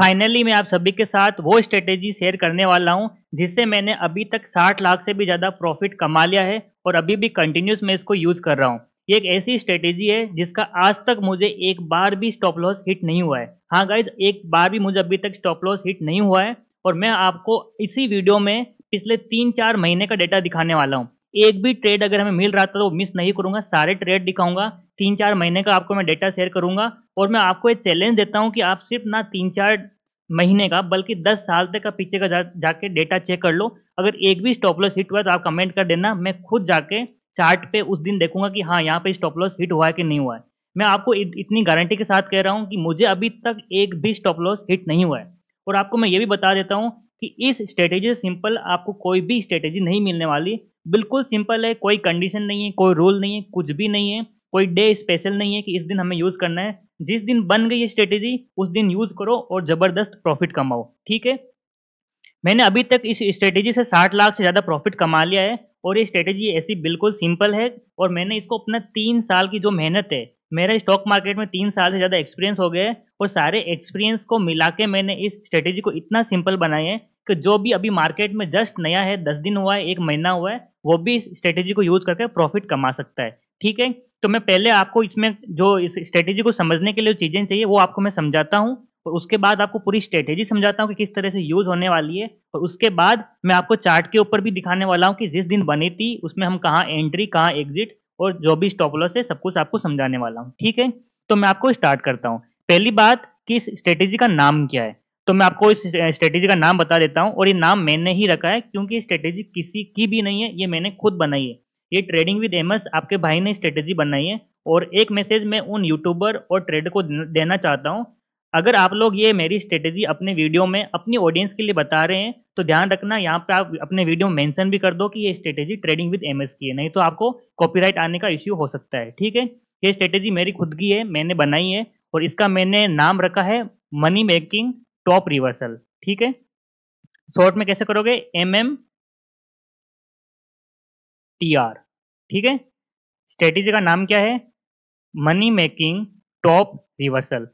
finally मैं आप सभी के साथ वो स्ट्रेटेजी शेयर करने वाला हूँ जिससे मैंने अभी तक 60 लाख से भी ज़्यादा प्रॉफिट कमा लिया है और अभी भी कंटिन्यूस मैं इसको यूज़ कर रहा हूँ ये एक ऐसी स्ट्रेटेजी है जिसका आज तक मुझे एक बार भी स्टॉप लॉस हिट नहीं हुआ है हाँ गाइज एक बार भी मुझे अभी तक स्टॉप लॉस हिट नहीं हुआ है और मैं आपको इसी वीडियो में पिछले तीन चार महीने का डेटा दिखाने वाला हूँ एक भी ट्रेड अगर हमें मिल रहा था तो मिस नहीं करूंगा सारे ट्रेड दिखाऊंगा तीन चार महीने का आपको मैं डेटा शेयर करूंगा और मैं आपको एक चैलेंज देता हूँ कि आप सिर्फ ना तीन चार महीने का बल्कि दस साल तक का पीछे का जा, जाके डेटा चेक कर लो अगर एक भी स्टॉप लॉस हिट हुआ तो आप कमेंट कर देना मैं खुद जाके चार्ट पे उस दिन देखूंगा कि हाँ यहाँ पे स्टॉप लॉस हिट हुआ है कि नहीं हुआ है मैं आपको इतनी गारंटी के साथ कह रहा हूँ कि मुझे अभी तक एक भी स्टॉप लॉस हिट नहीं हुआ है और आपको मैं ये भी बता देता हूँ कि इस स्ट्रेटेजी से सिंपल आपको कोई भी स्ट्रेटेजी नहीं मिलने वाली बिल्कुल सिंपल है कोई कंडीशन नहीं है कोई रूल नहीं है कुछ भी नहीं है कोई डे स्पेशल नहीं है कि इस दिन हमें यूज़ करना है जिस दिन बन गई ये स्ट्रेटेजी उस दिन यूज़ करो और ज़बरदस्त प्रॉफिट कमाओ ठीक है मैंने अभी तक इस स्ट्रेटेजी से 60 लाख से ज़्यादा प्रॉफिट कमा लिया है और ये स्ट्रेटेजी ऐसी बिल्कुल सिंपल है और मैंने इसको अपना तीन साल की जो मेहनत है मेरा स्टॉक मार्केट में तीन साल से ज़्यादा एक्सपीरियंस हो गया है और सारे एक्सपीरियंस को मिला के मैंने इस स्ट्रेटेजी को इतना सिंपल बनाया है कि जो भी अभी मार्केट में जस्ट नया है दस दिन हुआ है एक महीना हुआ है वो भी इस स्ट्रेटेजी को यूज़ करके प्रॉफिट कमा सकता है ठीक है तो मैं पहले आपको इसमें जो इस स्ट्रेटेजी को समझने के लिए चीज़ें चाहिए वो आपको मैं समझाता हूँ और उसके बाद आपको पूरी स्ट्रेटेजी समझाता हूँ कि किस तरह से यूज़ होने वाली है और उसके बाद मैं आपको चार्ट के ऊपर भी दिखाने वाला हूँ कि जिस दिन बनी थी उसमें हम कहाँ एंट्री कहाँ एग्जिट और जो भी स्टॉप लॉस है सब कुछ आपको समझाने वाला हूँ ठीक है तो मैं आपको स्टार्ट करता हूँ पहली बात कि इस स्ट्रेटेजी का नाम क्या है तो मैं आपको इस स्ट्रेटेजी का नाम बता देता हूँ और ये नाम मैंने ही रखा है क्योंकि स्ट्रेटेजी किसी की भी नहीं है ये मैंने खुद बनाई है ये ट्रेडिंग विद एमएस आपके भाई ने स्ट्रेटेजी बनाई है और एक मैसेज मैं उन यूट्यूबर और ट्रेडर को देना चाहता हूँ अगर आप लोग ये मेरी स्ट्रेटेजी अपने वीडियो में अपनी ऑडियंस के लिए बता रहे हैं तो ध्यान रखना यहाँ पे आप अपने वीडियो में मेंशन भी कर दो कि ये स्ट्रेटेजी ट्रेडिंग विद एमएस की है नहीं तो आपको कॉपीराइट आने का इश्यू हो सकता है ठीक है ये स्ट्रेटेजी मेरी खुद की है मैंने बनाई है और इसका मैंने नाम रखा है मनी मेकिंग टॉप रिवर्सल ठीक है शॉर्ट में कैसे करोगे एम एम टी आर ठीक है स्ट्रेटेजी का नाम क्या है मनी मेकिंग टॉप रिवर्सल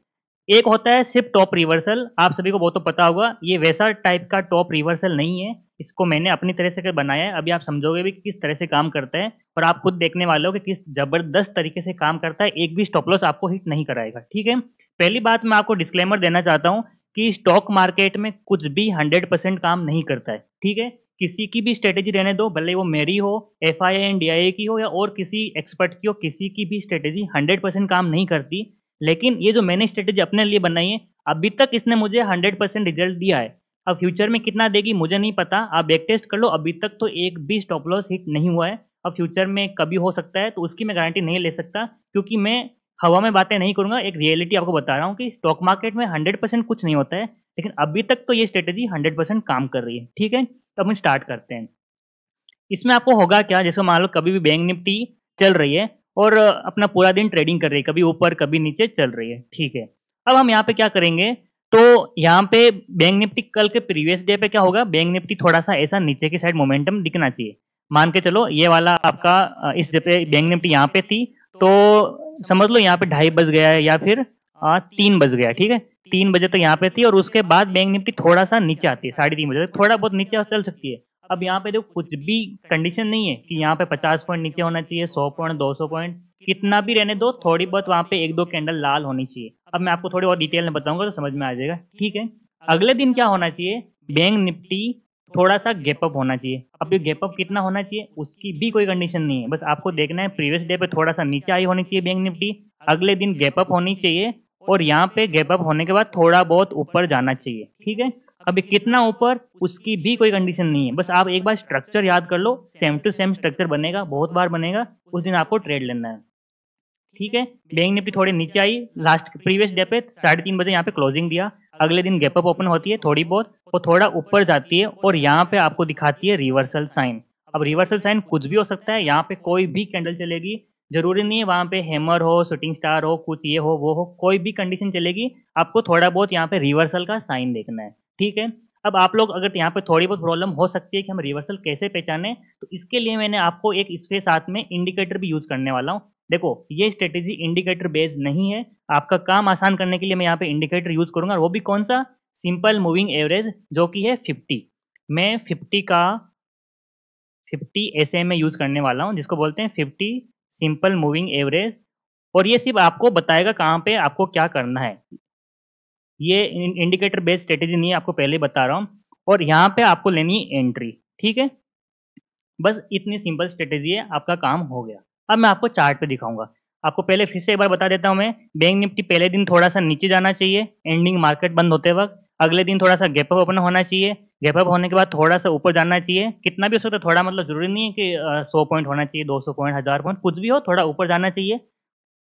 एक होता है सिर्फ टॉप रिवर्सल आप सभी को बहुत तो पता होगा ये वैसा टाइप का टॉप रिवर्सल नहीं है इसको मैंने अपनी तरह से बनाया है अभी आप समझोगे भी किस तरह से काम करता है और आप खुद देखने वाले हो कि किस जबरदस्त तरीके से काम करता है एक भी स्टॉप लॉस आपको हिट नहीं कराएगा ठीक है पहली बात मैं आपको डिस्क्लेमर देना चाहता हूँ कि स्टॉक मार्केट में कुछ भी हंड्रेड परसेंट काम नहीं करता है ठीक है किसी की भी स्ट्रेटेजी रहने दो भले वो मेरी हो F I and D I ए की हो या और किसी एक्सपर्ट की हो किसी की भी स्ट्रेटेजी हंड्रेड परसेंट काम नहीं करती लेकिन ये जो मैंने स्ट्रेटेजी अपने लिए बनाई है अभी तक इसने मुझे हंड्रेड परसेंट रिजल्ट दिया है अब फ्यूचर में कितना देगी मुझे नहीं पता आप बैक टेस्ट कर लो अभी तक तो एक भी स्टॉप लॉस हिट नहीं हुआ है अब फ्यूचर में कभी हो सकता है तो उसकी मैं गारंटी नहीं ले सकता क्योंकि मैं हवा में बातें नहीं करूंगा एक रियलिटी आपको बता रहा हूँ कि स्टॉक मार्केट में हंड्रेड परसेंट कुछ नहीं होता है लेकिन अभी तक तो ये स्ट्रेटेजी हंड्रेड परसेंट काम कर रही है ठीक है तो हम स्टार्ट करते हैं इसमें आपको होगा क्या जैसे मान लो कभी भी बैंक निफ्टी चल रही है और अपना पूरा दिन ट्रेडिंग कर रही है कभी ऊपर कभी नीचे चल रही है ठीक है अब हम यहाँ पे क्या करेंगे तो यहाँ पे बैंक निफ्टी कल के प्रीवियस डे पे क्या होगा बैंक निफ्टी थोड़ा सा ऐसा नीचे की साइड मोमेंटम दिखना चाहिए मान के चलो ये वाला आपका इस जगह बैंक निफ्टी यहाँ पे थी तो समझ लो यहाँ पे ढाई बज गया है या फिर आ, हाँ, तीन बज गया ठीक है तीन बजे तक तो यहाँ पे थी और उसके बाद बैंक निफ्टी थोड़ा सा नीचे आती है साढ़े तीन बजे थोड़ा बहुत नीचे चल सकती है अब यहाँ पे देखो कुछ भी कंडीशन नहीं है कि यहाँ पे पचास पॉइंट नीचे होना चाहिए सौ पॉइंट दो सौ पॉइंट कितना भी रहने दो थोड़ी बहुत वहाँ पे एक दो कैंडल लाल होनी चाहिए अब मैं आपको थोड़ी और डिटेल में बताऊंगा तो समझ में आ जाएगा ठीक है अगले दिन क्या होना चाहिए बैंक निफ्टी थोड़ा सा गैपअप होना चाहिए अब ये गैपअप कितना होना चाहिए उसकी भी कोई कंडीशन नहीं है बस आपको देखना है प्रीवियस डे पे थोड़ा सा नीचे आई होनी चाहिए बैंक निफ्टी अगले दिन गैपअप होनी चाहिए और यहाँ पे गैप अप होने के बाद थोड़ा बहुत ऊपर जाना चाहिए ठीक है अभी कितना ऊपर उसकी भी कोई कंडीशन नहीं है बस आप एक बार स्ट्रक्चर याद कर लो सेम टू सेम स्ट्रक्चर बनेगा बहुत बार बनेगा उस दिन आपको ट्रेड लेना है ठीक है बैंक निफ्टी थोड़ी नीचे आई लास्ट प्रीवियस डे पे साढ़े तीन बजे यहाँ पे क्लोजिंग दिया अगले दिन गैप अप ओपन होती है थोड़ी बहुत और थोड़ा ऊपर जाती है और यहाँ पे आपको दिखाती है रिवर्सल साइन अब रिवर्सल साइन कुछ भी हो सकता है यहाँ पे कोई भी कैंडल चलेगी जरूरी नहीं है वहाँ पे हैमर हो शूटिंग स्टार हो कुछ ये हो वो हो कोई भी कंडीशन चलेगी आपको थोड़ा बहुत यहाँ पे रिवर्सल का साइन देखना है ठीक है अब आप लोग अगर यहाँ पे थोड़ी बहुत प्रॉब्लम हो सकती है कि हम रिवर्सल कैसे पहचाने तो इसके लिए मैंने आपको एक इसके साथ में इंडिकेटर भी यूज़ करने वाला हूँ देखो ये स्ट्रेटेजी इंडिकेटर बेस्ड नहीं है आपका काम आसान करने के लिए मैं यहाँ पे इंडिकेटर यूज़ करूँगा वो भी कौन सा सिंपल मूविंग एवरेज जो कि है फिफ्टी मैं फिफ्टी का फिफ्टी ऐसे में यूज़ करने वाला हूँ जिसको बोलते हैं फिफ्टी सिंपल मूविंग एवरेज और ये सिर्फ आपको बताएगा कहाँ पे आपको क्या करना है ये इंडिकेटर बेस्ड स्ट्रेटेजी नहीं है आपको पहले बता रहा हूँ और यहाँ पे आपको लेनी है एंट्री ठीक है बस इतनी सिंपल स्ट्रेटेजी है आपका काम हो गया अब मैं आपको चार्ट पे दिखाऊंगा आपको पहले फिर से एक बार बता देता हूँ मैं बैंक निफ्टी पहले दिन थोड़ा सा नीचे जाना चाहिए एंडिंग मार्केट बंद होते वक्त अगले दिन थोड़ा सा गैप अप अपना होना चाहिए गैप अप होने के बाद थोड़ा सा ऊपर जाना चाहिए कितना भी हो सकता है थोड़ा मतलब जरूरी नहीं है कि सौ पॉइंट होना चाहिए दो सौ पॉइंट हज़ार पॉइंट कुछ भी हो थोड़ा ऊपर जाना चाहिए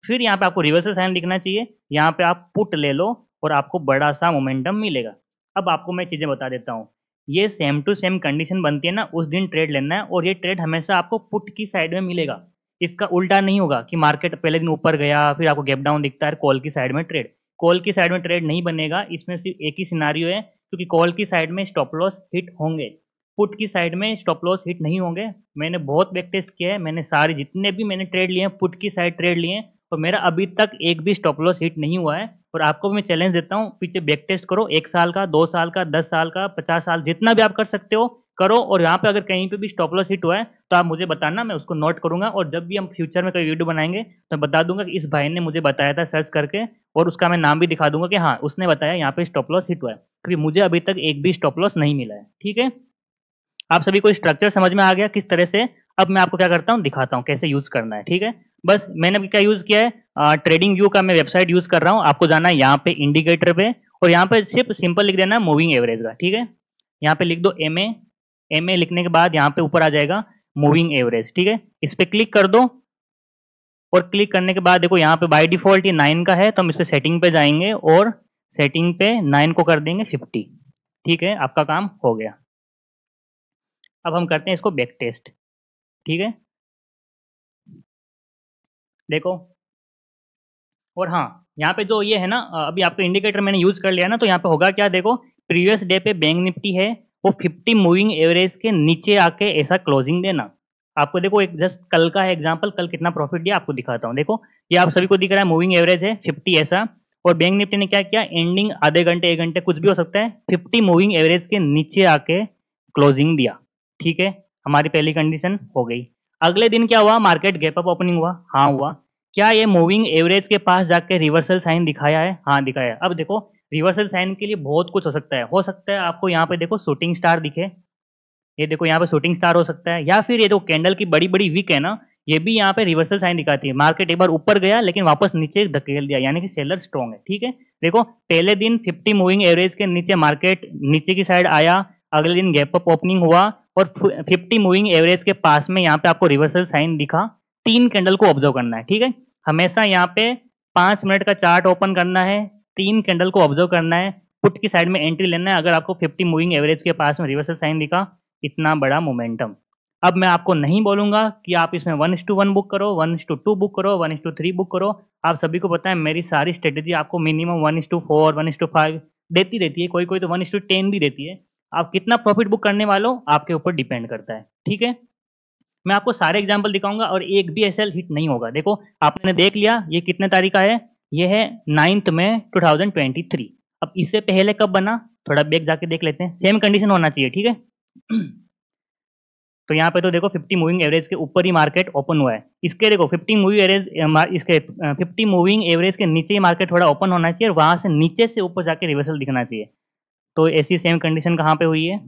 फिर यहाँ पे आपको रिवर्सल साइन लिखना चाहिए यहाँ पे आप पुट ले लो और आपको बड़ा सा मोमेंटम मिलेगा अब आपको मैं चीज़ें बता देता हूँ ये सेम टू सेम कंडीशन बनती है ना उस दिन ट्रेड लेना है और ये ट्रेड हमेशा आपको पुट की साइड में मिलेगा इसका उल्टा नहीं होगा कि मार्केट पहले दिन ऊपर गया फिर आपको गैप डाउन दिखता है कॉल की साइड में ट्रेड कॉल की साइड में ट्रेड नहीं बनेगा इसमें सिर्फ एक ही सिनारियो है क्योंकि कॉल की साइड में स्टॉप लॉस हिट होंगे पुट की साइड में स्टॉप लॉस हिट नहीं होंगे मैंने बहुत बैक टेस्ट किया है मैंने सारे जितने भी मैंने ट्रेड लिए हैं पुट की साइड ट्रेड लिए हैं और मेरा अभी तक एक भी स्टॉप लॉस हिट नहीं हुआ है और आपको मैं चैलेंज देता हूँ पीछे बैक टेस्ट करो एक साल का दो साल का दस साल का पचास साल जितना भी आप कर सकते हो करो और यहाँ पे अगर कहीं पे भी स्टॉप लॉस हिट हुआ है तो आप मुझे बताना मैं उसको नोट करूंगा और जब भी हम फ्यूचर में कोई वीडियो बनाएंगे तो मैं बता दूंगा कि इस भाई ने मुझे बताया था सर्च करके और उसका मैं नाम भी दिखा दूंगा कि हाँ उसने बताया यहाँ पे स्टॉप लॉस हिट हुआ है क्योंकि मुझे अभी तक एक भी स्टॉप लॉस नहीं मिला है ठीक है आप सभी को स्ट्रक्चर समझ में आ गया किस तरह से अब मैं आपको क्या करता हूँ दिखाता हूँ कैसे यूज करना है ठीक है बस मैंने क्या यूज किया है ट्रेडिंग व्यू का मैं वेबसाइट यूज कर रहा हूँ आपको जाना है यहाँ पे इंडिकेटर पे और यहाँ पे सिर्फ सिंपल लिख देना मूविंग एवरेज का ठीक है यहाँ पे लिख दो एम ए एम ए लिखने के बाद यहाँ पे ऊपर आ जाएगा मूविंग एवरेज ठीक है इस पर क्लिक कर दो और क्लिक करने के बाद देखो यहाँ पे बाय डिफॉल्ट ये नाइन का है तो हम इस पर सेटिंग पे जाएंगे और सेटिंग पे नाइन को कर देंगे फिफ्टी ठीक है आपका काम हो गया अब हम करते हैं इसको बैक टेस्ट ठीक है देखो और हाँ यहाँ पे जो ये है ना अभी आपको इंडिकेटर मैंने यूज कर लिया ना तो यहाँ पे होगा क्या देखो प्रीवियस डे पे बैंक निफ्टी है वो 50 मूविंग एवरेज के नीचे आके ऐसा क्लोजिंग देना आपको देखो एक जस्ट कल का है एग्जांपल कल कितना प्रॉफिट दिया आपको दिखाता हूँ देखो ये आप सभी को दिख रहा है मूविंग एवरेज है 50 ऐसा और बैंक निफ्टी ने क्या किया एंडिंग आधे घंटे एक घंटे कुछ भी हो सकता है फिफ्टी मूविंग एवरेज के नीचे आके क्लोजिंग दिया ठीक है हमारी पहली कंडीशन हो गई अगले दिन क्या हुआ मार्केट गैप अप ओपनिंग हुआ हाँ हुआ क्या ये मूविंग एवरेज के पास जाके रिवर्सल साइन दिखाया है हाँ दिखाया है अब देखो रिवर्सल साइन के लिए बहुत कुछ हो सकता है हो सकता है आपको यहाँ पे देखो शूटिंग स्टार दिखे ये देखो यहाँ पे शूटिंग स्टार हो सकता है या फिर ये देखो कैंडल की बड़ी बड़ी वीक है ना ये भी यहाँ पे रिवर्सल साइन दिखाती है मार्केट एक बार ऊपर गया लेकिन वापस नीचे धकेल दिया यानी कि सेलर स्ट्रॉन्ग है ठीक है देखो पहले दिन 50 मूविंग एवरेज के नीचे मार्केट नीचे की साइड आया अगले दिन गैप अप ओपनिंग हुआ और 50 मूविंग एवरेज के पास में यहाँ पे आपको रिवर्सल साइन दिखा तीन कैंडल को ऑब्जर्व करना है ठीक है हमेशा यहाँ पे पांच मिनट का चार्ट ओपन करना है तीन कैंडल को ऑब्जर्व करना है पुट की साइड में एंट्री लेना है अगर आपको 50 मूविंग एवरेज के पास में रिवर्सल साइन दिखा इतना बड़ा मोमेंटम अब मैं आपको नहीं बोलूंगा कि आप इसमें वन टू वन बुक करो वन टू टू बुक करो वन टू थ्री बुक करो आप सभी को पता है मेरी सारी स्ट्रेटेजी आपको minimum one two four one two five देती रहती है कोई कोई तो वन टू टेन भी देती है आप कितना प्रॉफिट बुक करने वालों आपके ऊपर डिपेंड करता है ठीक है मैं आपको सारे एग्जाम्पल दिखाऊंगा और एक भी ऐसा हिट नहीं होगा देखो आपने देख लिया ये कितने तारीख का है ये है नाइन्थ में 2023 अब इससे पहले कब बना थोड़ा बेग जाके देख लेते हैं सेम कंडीशन होना चाहिए ठीक है तो यहाँ पे तो देखो 50 मूविंग एवरेज के ऊपर ही मार्केट ओपन हुआ है इसके देखो 50 मूविंग एवरेज इसके 50 मूविंग एवरेज के नीचे ही मार्केट थोड़ा ओपन होना चाहिए और वहां से नीचे से ऊपर जाके रिवर्सल दिखना चाहिए तो ऐसी सेम कंडीशन कहाँ पे हुई है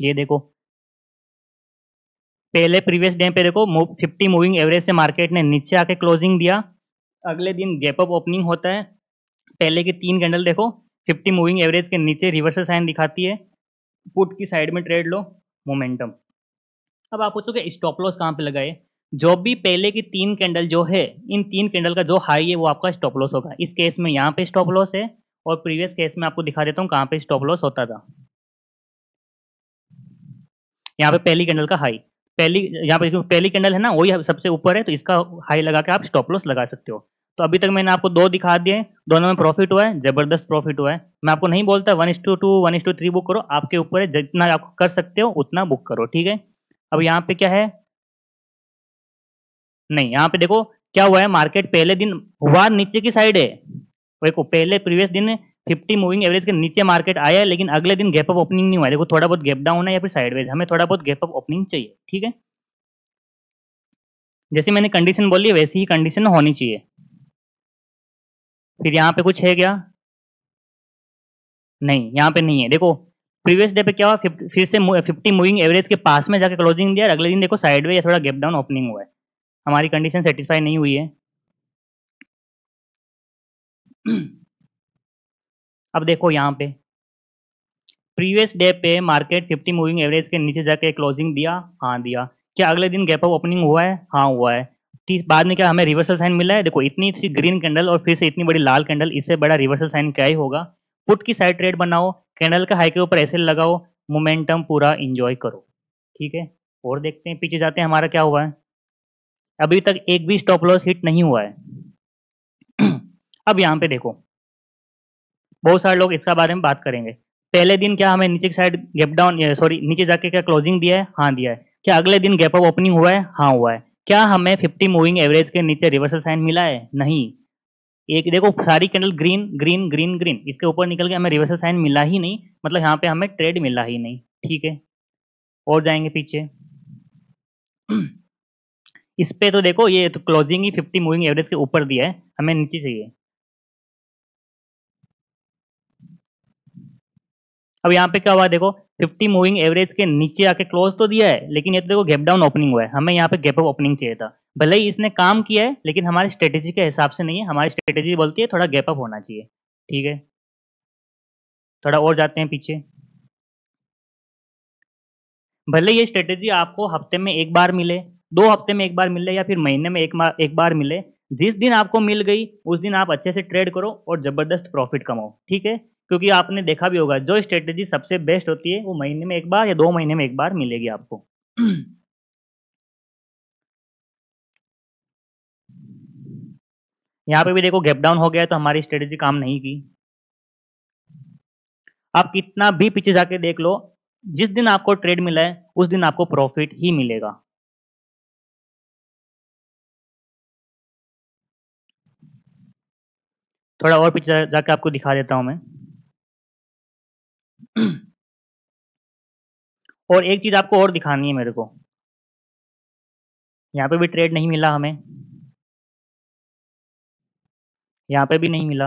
ये देखो पहले प्रीवियस डे पे देखो फिफ्टी मूविंग एवरेज से मार्केट ने नीचे आके क्लोजिंग दिया अगले दिन गैप अप ओपनिंग होता है पहले के तीन कैंडल देखो फिफ्टी मूविंग एवरेज के नीचे रिवर्सल साइन दिखाती है पुट की साइड में ट्रेड लो मोमेंटम अब आप पूछोगे स्टॉप लॉस कहाँ पे लगाए जो भी पहले की तीन कैंडल जो है इन तीन कैंडल का जो हाई है वो आपका स्टॉप लॉस होगा इस केस में यहाँ पे स्टॉप लॉस है और प्रीवियस केस में आपको दिखा देता हूँ कहाँ पे स्टॉप लॉस होता था यहाँ पे पहली कैंडल का हाई पहली यहाँ पे पहली कैंडल है ना वही सबसे ऊपर है तो इसका हाई लगा के आप स्टॉप लॉस लगा सकते हो तो अभी तक मैंने आपको दो दिखा दिए दोनों में प्रॉफिट हुआ है जबरदस्त प्रॉफिट हुआ है मैं आपको नहीं बोलता one is to two one is to three book करो आपके ऊपर है जितना आप कर सकते हो उतना बुक करो ठीक है अब यहाँ पे क्या है नहीं यहाँ पे देखो क्या हुआ है मार्केट पहले दिन हुआ नीचे की साइड है देखो पहले प्रीवियस दिन 50 मूविंग एवरेज के नीचे मार्केट आया है लेकिन अगले दिन गैप अप ओपनिंग नहीं हुआ देखो थोड़ा बहुत गैप डाउन है या फिर साइडवेज हमें थोड़ा बहुत गैप अप ओपनिंग चाहिए ठीक है जैसे मैंने कंडीशन बोली है वैसी ही कंडीशन होनी चाहिए फिर यहाँ पे कुछ है क्या नहीं यहाँ पे नहीं है देखो प्रीवियस डे पे क्या हुआ फिर से फिफ्टी मूविंग एवरेज के पास में जाके क्लोजिंग दिया अगले दिन देखो साइड वे या थोड़ा गैप डाउन ओपनिंग हुआ है हमारी कंडीशन सेटिस्फाई नहीं हुई है अब देखो यहाँ पे प्रीवियस डे पे मार्केट 50 मूविंग एवरेज के नीचे जाके क्लोजिंग दिया हाँ दिया क्या अगले दिन गैप ऑफ ओपनिंग हुआ है हाँ हुआ है बाद में क्या हमें रिवर्सल साइन मिला है देखो इतनी सी ग्रीन कैंडल और फिर से इतनी बड़ी लाल कैंडल इससे बड़ा रिवर्सल साइन क्या ही होगा पुट की साइड ट्रेड बनाओ कैंडल का हाई के ऊपर ऐसे लगाओ मोमेंटम पूरा इंजॉय करो ठीक है और देखते हैं पीछे जाते हैं हमारा क्या हुआ है अभी तक एक भी स्टॉप लॉस हिट नहीं हुआ है अब यहाँ पे देखो बहुत सारे लोग इसका बारे में बात करेंगे पहले दिन क्या हमें नीचे की साइड गैप डाउन सॉरी नीचे जाके क्या क्लोजिंग दिया है हाँ दिया है क्या अगले दिन गैप अप ओपनिंग हुआ है हाँ हुआ है क्या हमें 50 मूविंग एवरेज के नीचे रिवर्सल साइन मिला है नहीं एक देखो सारी candle green green green green इसके ऊपर निकल के हमें रिवर्सल साइन मिला ही नहीं मतलब यहाँ पे हमें ट्रेड मिला ही नहीं ठीक है और जाएंगे पीछे इस पे तो देखो ये तो क्लोजिंग ही 50 मूविंग एवरेज के ऊपर दिया है हमें नीचे चाहिए अब यहाँ पे क्या हुआ देखो 50 मूविंग एवरेज के नीचे आके क्लोज तो दिया है लेकिन ये तो देखो गैप डाउन ओपनिंग हुआ है हमें यहाँ पे गैप अप ओपनिंग चाहिए था भले ही इसने काम किया है लेकिन हमारी स्ट्रेटेजी के हिसाब से नहीं है हमारी स्ट्रेटेजी बोलती है थोड़ा गैप अप होना चाहिए ठीक है थोड़ा और जाते हैं पीछे भले ये स्ट्रेटेजी आपको हफ्ते में एक बार मिले दो हफ्ते में एक बार मिले या फिर महीने में एक एक बार मिले जिस दिन आपको मिल गई उस दिन आप अच्छे से ट्रेड करो और जबरदस्त प्रॉफिट कमाओ ठीक है क्योंकि आपने देखा भी होगा जो स्ट्रेटेजी सबसे बेस्ट होती है वो महीने में एक बार या दो महीने में एक बार मिलेगी आपको यहाँ पे भी देखो गैप डाउन हो गया तो हमारी स्ट्रेटेजी काम नहीं की आप कितना भी पीछे जाके देख लो जिस दिन आपको ट्रेड मिला है उस दिन आपको प्रॉफिट ही मिलेगा थोड़ा और पीछे जाके आपको दिखा देता हूं मैं और एक चीज आपको और दिखानी है मेरे को यहाँ पे भी ट्रेड नहीं मिला हमें यहाँ पे भी नहीं मिला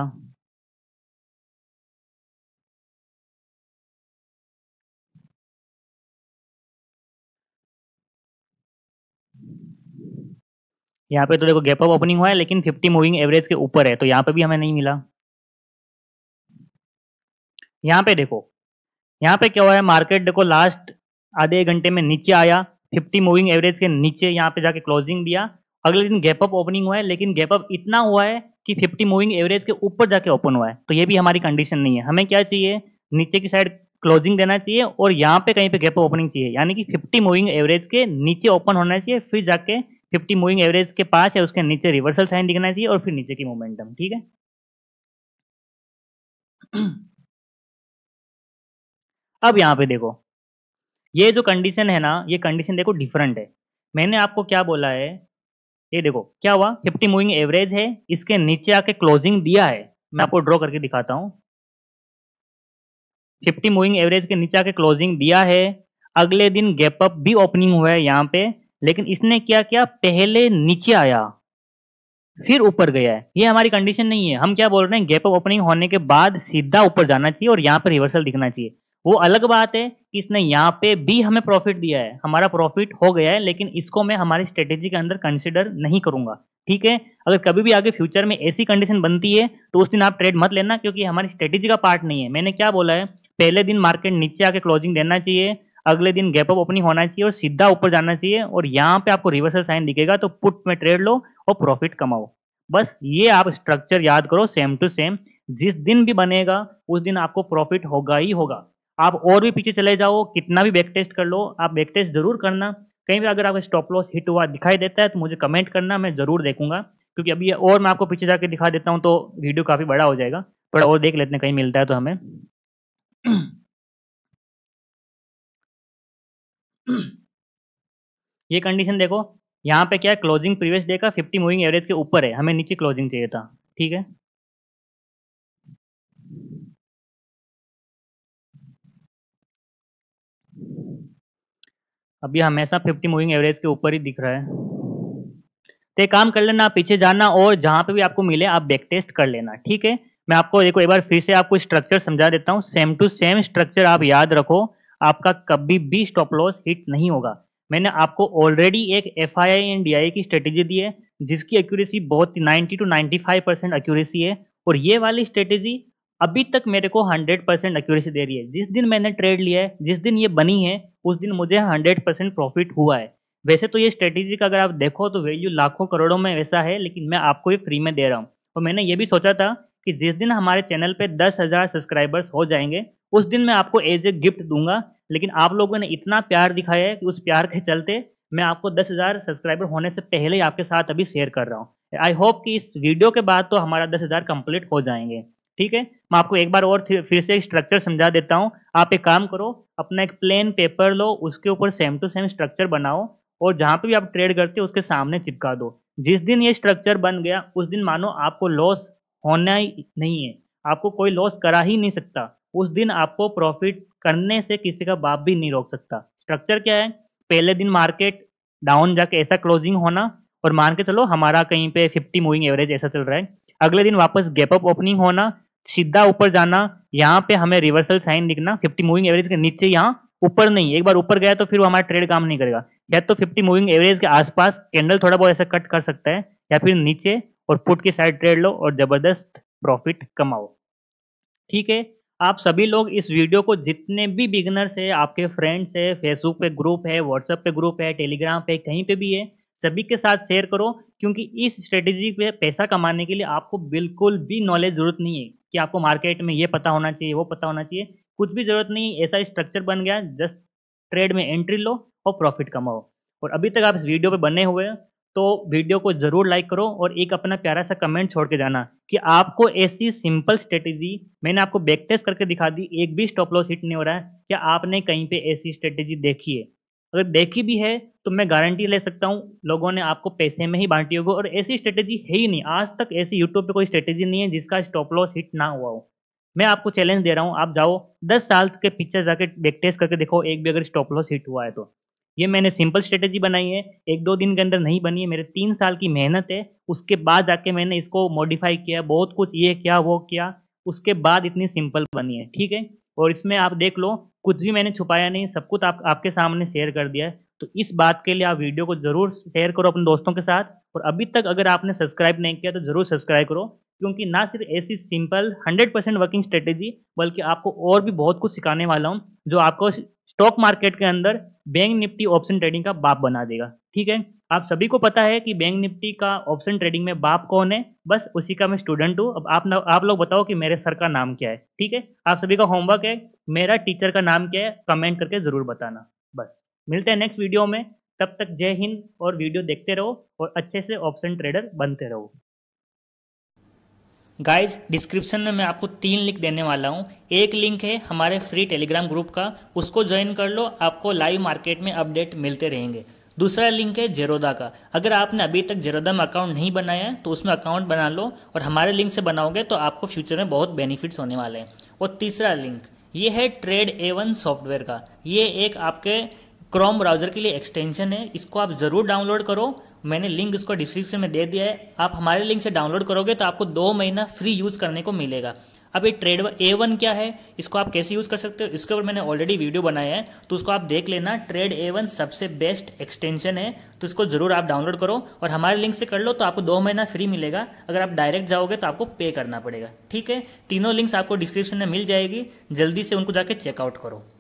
यहाँ पे तो देखो गैप अप ओपनिंग हुआ है लेकिन 50 मूविंग एवरेज के ऊपर है तो यहाँ पे भी हमें नहीं मिला यहाँ पे देखो यहाँ पे क्या हुआ है मार्केट देखो लास्ट आधे घंटे में नीचे आया 50 मूविंग एवरेज के नीचे यहाँ पे जाके क्लोजिंग दिया अगले दिन गैप अप ओपनिंग हुआ है लेकिन गैप अप इतना हुआ है कि 50 मूविंग एवरेज के ऊपर जाके ओपन हुआ है तो ये भी हमारी कंडीशन नहीं है हमें क्या चाहिए नीचे की साइड क्लोजिंग देना चाहिए और यहाँ पे कहीं पे गैप ओपनिंग चाहिए यानी कि फिफ्टी मूविंग एवरेज के नीचे ओपन होना चाहिए फिर जाके फिफ्टी मूविंग एवरेज के पास या उसके नीचे रिवर्सल साइन दिखना चाहिए और फिर नीचे की मोमेंटम ठीक है अब यहाँ पे देखो ये जो कंडीशन है ना ये कंडीशन देखो डिफरेंट है मैंने आपको क्या बोला है ये देखो क्या हुआ फिफ्टी मूविंग एवरेज है इसके नीचे आके क्लोजिंग दिया है मैं आपको ड्रॉ करके दिखाता हूँ फिफ्टी मूविंग एवरेज के नीचे आके क्लोजिंग दिया है अगले दिन गैप अप भी ओपनिंग हुआ है यहाँ पे लेकिन इसने क्या किया पहले नीचे आया फिर ऊपर गया है ये हमारी कंडीशन नहीं है हम क्या बोल रहे हैं गैप अप ओपनिंग होने के बाद सीधा ऊपर जाना चाहिए और यहाँ पर रिवर्सल दिखना चाहिए वो अलग बात है कि इसने यहाँ पे भी हमें प्रॉफिट दिया है हमारा प्रॉफिट हो गया है लेकिन इसको मैं हमारी स्ट्रेटेजी के अंदर कंसिडर नहीं करूंगा ठीक है अगर कभी भी आगे फ्यूचर में ऐसी कंडीशन बनती है तो उस दिन आप ट्रेड मत लेना क्योंकि हमारी स्ट्रेटेजी का पार्ट नहीं है मैंने क्या बोला है पहले दिन मार्केट नीचे आके क्लोजिंग देना चाहिए अगले दिन गैप अप ओपनिंग होना चाहिए और सीधा ऊपर जाना चाहिए और यहाँ पे आपको रिवर्सल साइन दिखेगा तो पुट में ट्रेड लो और प्रॉफिट कमाओ बस ये आप स्ट्रक्चर याद करो सेम टू सेम जिस दिन भी बनेगा उस दिन आपको प्रॉफिट होगा ही होगा आप और भी पीछे चले जाओ कितना भी बैक टेस्ट कर लो आप बैक टेस्ट जरूर करना कहीं भी अगर आपका स्टॉप लॉस हिट हुआ दिखाई देता है तो मुझे कमेंट करना मैं जरूर देखूंगा क्योंकि अभी और मैं आपको पीछे जाके दिखा देता हूँ तो वीडियो काफ़ी बड़ा हो जाएगा पर और देख लेते हैं कहीं मिलता है तो हमें ये कंडीशन देखो यहाँ पे क्या है क्लोजिंग प्रीवियस डे का 50 मूविंग एवरेज के ऊपर है हमें नीचे क्लोजिंग चाहिए था ठीक है अभी हमेशा फिफ्टी मूविंग एवरेज के ऊपर ही दिख रहा है तो काम कर लेना पीछे जाना और जहां पे भी आपको मिले आप बैक टेस्ट कर लेना ठीक है मैं आपको देखो एक बार फिर से आपको स्ट्रक्चर समझा देता हूँ सेम टू सेम स्ट्रक्चर आप याद रखो आपका कभी भी स्टॉप लॉस हिट नहीं होगा मैंने आपको ऑलरेडी एक F I I and D I की स्ट्रेटेजी दी है जिसकी एक्यूरेसी बहुत 90 टू 95 परसेंट एक्यूरेसी है और ये वाली स्ट्रेटेजी अभी तक मेरे को 100 परसेंट एक्यूरेसी दे रही है जिस दिन मैंने ट्रेड लिया है जिस दिन ये बनी है उस दिन मुझे 100 परसेंट प्रॉफिट हुआ है वैसे तो ये स्ट्रेटेजी का अगर आप देखो तो वैल्यू लाखों करोड़ों में वैसा है लेकिन मैं आपको ये फ्री में दे रहा हूँ और मैंने ये भी सोचा था कि जिस दिन हमारे चैनल पर दस हज़ार सब्सक्राइबर्स हो जाएंगे उस दिन मैं आपको एज ए गिफ्ट दूंगा लेकिन आप लोगों ने इतना प्यार दिखाया है कि उस प्यार के चलते मैं आपको दस हज़ार सब्सक्राइबर होने से पहले ही आपके साथ अभी शेयर कर रहा हूँ आई होप कि इस वीडियो के बाद तो हमारा दस हज़ार कम्प्लीट हो जाएंगे ठीक है मैं आपको एक बार और फिर से स्ट्रक्चर समझा देता हूँ आप एक काम करो अपना एक प्लेन पेपर लो उसके ऊपर सेम टू सेम स्ट्रक्चर बनाओ और जहाँ पे भी आप ट्रेड करते हो उसके सामने चिपका दो जिस दिन ये स्ट्रक्चर बन गया उस दिन मानो आपको लॉस होना ही नहीं है आपको कोई लॉस करा ही नहीं सकता उस दिन आपको प्रॉफिट करने से किसी का बाप भी नहीं रोक सकता स्ट्रक्चर क्या है पहले दिन मार्केट डाउन जाके ऐसा क्लोजिंग होना और मान के चलो हमारा कहीं पे 50 मूविंग एवरेज ऐसा चल रहा है अगले दिन वापस गैप अप ओपनिंग होना सीधा ऊपर जाना यहाँ पे हमें रिवर्सल साइन लिखना फिफ्टी मूविंग एवरेज के नीचे यहाँ ऊपर नहीं एक बार ऊपर गया तो फिर वो हमारा ट्रेड काम नहीं करेगा या तो 50 मूविंग एवरेज के आसपास कैंडल थोड़ा बहुत ऐसा कट कर सकता है या फिर नीचे और पुट की साइड ट्रेड लो और जबरदस्त प्रॉफिट कमाओ ठीक है आप सभी लोग इस वीडियो को जितने भी बिगनर्स है आपके फ्रेंड्स है फेसबुक पे ग्रुप है व्हाट्सएप पे ग्रुप है टेलीग्राम पे कहीं पे भी है सभी के साथ शेयर करो क्योंकि इस स्ट्रेटेजी पे पैसा कमाने के लिए आपको बिल्कुल भी नॉलेज जरूरत नहीं है कि आपको मार्केट में ये पता होना चाहिए वो पता होना चाहिए कुछ भी जरूरत नहीं ऐसा स्ट्रक्चर बन गया जस्ट ट्रेड में एंट्री लो और प्रॉफिट कमाओ और अभी तक आप इस वीडियो पे बने हुए हैं तो वीडियो को जरूर लाइक करो और एक अपना प्यारा सा कमेंट छोड़ के जाना कि आपको ऐसी सिंपल स्ट्रेटेजी मैंने आपको बैक टेस्ट करके दिखा दी एक भी स्टॉप लॉस हिट नहीं हो रहा है क्या आपने कहीं पे ऐसी स्ट्रेटेजी देखी है अगर देखी भी है तो मैं गारंटी ले सकता हूँ लोगों ने आपको पैसे में ही बांटी होगी और ऐसी स्ट्रेटेजी है ही नहीं आज तक ऐसी यूट्यूब पे कोई स्ट्रेटेजी नहीं है जिसका स्टॉप लॉस हिट ना हुआ हो मैं आपको चैलेंज दे रहा हूँ आप जाओ दस साल के पीछे जाके बैक टेस्ट करके देखो एक भी अगर स्टॉप लॉस हिट हुआ है तो ये मैंने सिंपल स्ट्रेटेजी बनाई है एक दो दिन के अंदर नहीं बनी है मेरे तीन साल की मेहनत है उसके बाद जाके मैंने इसको मॉडिफाई किया बहुत कुछ ये किया वो किया उसके बाद इतनी सिंपल बनी है ठीक है और इसमें आप देख लो कुछ भी मैंने छुपाया नहीं सब कुछ आप, आपके सामने शेयर कर दिया है तो इस बात के लिए आप वीडियो को जरूर शेयर करो अपने दोस्तों के साथ और अभी तक अगर आपने सब्सक्राइब नहीं किया तो जरूर सब्सक्राइब करो क्योंकि ना सिर्फ ऐसी सिंपल 100 परसेंट वर्किंग स्ट्रेटेजी बल्कि आपको और भी बहुत कुछ सिखाने वाला हूँ जो आपको स्टॉक मार्केट के अंदर बैंक निफ्टी ऑप्शन ट्रेडिंग का बाप बना देगा ठीक है आप सभी को पता है कि बैंक निफ्टी का ऑप्शन ट्रेडिंग में बाप कौन है बस उसी का मैं स्टूडेंट हूँ अब आप न, आप लोग बताओ कि मेरे सर का नाम क्या है ठीक है आप सभी का होमवर्क है मेरा टीचर का नाम क्या है कमेंट करके ज़रूर बताना बस मिलते हैं नेक्स्ट वीडियो में तब तक जय हिंद और वीडियो देखते रहो और अच्छे से ऑप्शन ट्रेडर बनते रहो गाइज डिस्क्रिप्शन में मैं आपको तीन लिंक देने वाला हूँ एक लिंक है हमारे फ्री टेलीग्राम ग्रुप का उसको ज्वाइन कर लो आपको लाइव मार्केट में अपडेट मिलते रहेंगे दूसरा लिंक है जेरोदा का अगर आपने अभी तक जेरोदा में अकाउंट नहीं बनाया है तो उसमें अकाउंट बना लो और हमारे लिंक से बनाओगे तो आपको फ्यूचर में बहुत बेनिफिट्स होने वाले हैं और तीसरा लिंक ये है ट्रेड ए वन सॉफ्टवेयर का ये एक आपके क्रोम ब्राउज़र के लिए एक्सटेंशन है इसको आप ज़रूर डाउनलोड करो मैंने लिंक इसको डिस्क्रिप्शन में दे दिया है आप हमारे लिंक से डाउनलोड करोगे तो आपको दो महीना फ्री यूज़ करने को मिलेगा अब ये ट्रेड ए वन क्या है इसको आप कैसे यूज़ कर सकते हो इसके ऊपर मैंने ऑलरेडी वीडियो बनाया है तो उसको आप देख लेना ट्रेड ए वन सबसे बेस्ट एक्सटेंशन है तो इसको ज़रूर आप डाउनलोड करो और हमारे लिंक से कर लो तो आपको दो महीना फ्री मिलेगा अगर आप डायरेक्ट जाओगे तो आपको पे करना पड़ेगा ठीक है तीनों लिंक्स आपको डिस्क्रिप्शन में मिल जाएगी जल्दी से उनको जाके चेकआउट करो